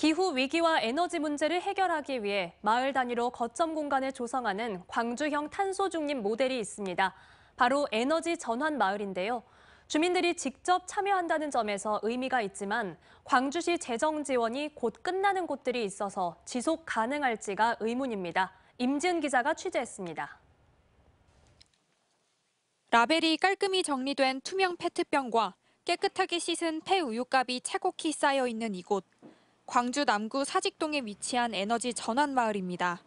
기후 위기와 에너지 문제를 해결하기 위해 마을 단위로 거점 공간을 조성하는 광주형 탄소 중립 모델이 있습니다. 바로 에너지 전환 마을인데요. 주민들이 직접 참여한다는 점에서 의미가 있지만 광주시 재정 지원이 곧 끝나는 곳들이 있어서 지속 가능할지가 의문입니다. 임지은 기자가 취재했습니다. 라벨이 깔끔히 정리된 투명 페트병과 깨끗하게 씻은 폐우유값이 차곡히 쌓여 있는 이곳. 광주 남구 사직동에 위치한 에너지 전환 마을입니다.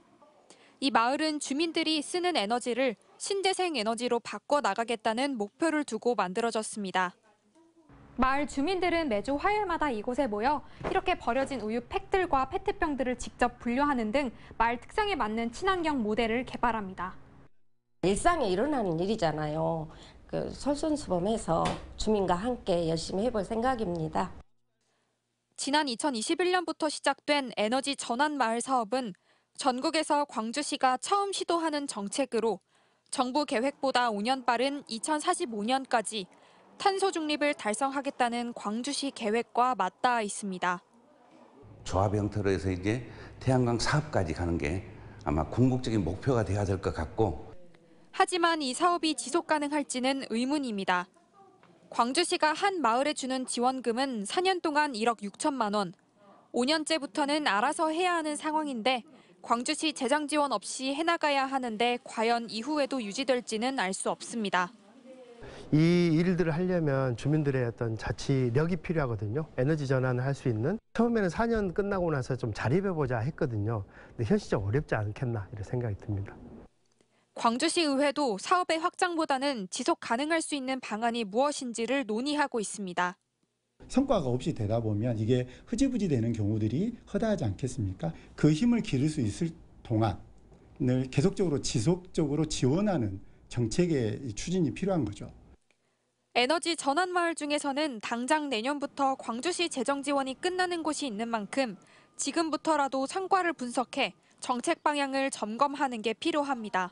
이 마을은 주민들이 쓰는 에너지를 신재생 에너지로 바꿔 나가겠다는 목표를 두고 만들어졌습니다. 마을 주민들은 매주 화요일마다 이곳에 모여 이렇게 버려진 우유 팩들과 페트병들을 직접 분류하는 등 마을 특성에 맞는 친환경 모델을 개발합니다. 일상에 일어나는 일이잖아요. 그 솔선수범해서 주민과 함께 열심히 해볼 생각입니다. 지난 2021년부터 시작된 에너지 전환 마을 사업은 전국에서 광주시가 처음 시도하는 정책으로 정부 계획보다 5년 빠른 2045년까지 탄소 중립을 달성하겠다는 광주시 계획과 맞닿아 있습니다. 조합 형태로 해서 이제 태양광 사업까지 가는 게 아마 궁극적인 목표가 돼야 될것 같고 하지만 이 사업이 지속 가능할지는 의문입니다. 광주시가 한 마을에 주는 지원금은 4년 동안 1억 6천만 원. 5년째부터는 알아서 해야 하는 상황인데 광주시 재정 지원 없이 해나가야 하는데 과연 이후에도 유지될지는 알 수 없습니다. 이 일들을 하려면 주민들의 어떤 자치력이 필요하거든요. 에너지 전환을 할 수 있는. 처음에는 4년 끝나고 나서 좀 자립해보자 했거든요. 근데 현실적 어렵지 않겠나 이런 생각이 듭니다. 광주시 의회도 사업의 확장보다는 지속 가능할 수 있는 방안이 무엇인지를 논의하고 있습니다. 성과가 없이 되다 보면 이게 흐지부지 되는 경우들이 허다하지 않겠습니까? 그 힘을 기를 수 있을 동안을 계속적으로 지속적으로 지원하는 정책의 추진이 필요한 거죠. 에너지 전환 마을 중에서는 당장 내년부터 광주시 재정 지원이 끝나는 곳이 있는 만큼 지금부터라도 성과를 분석해 정책 방향을 점검하는 게 필요합니다.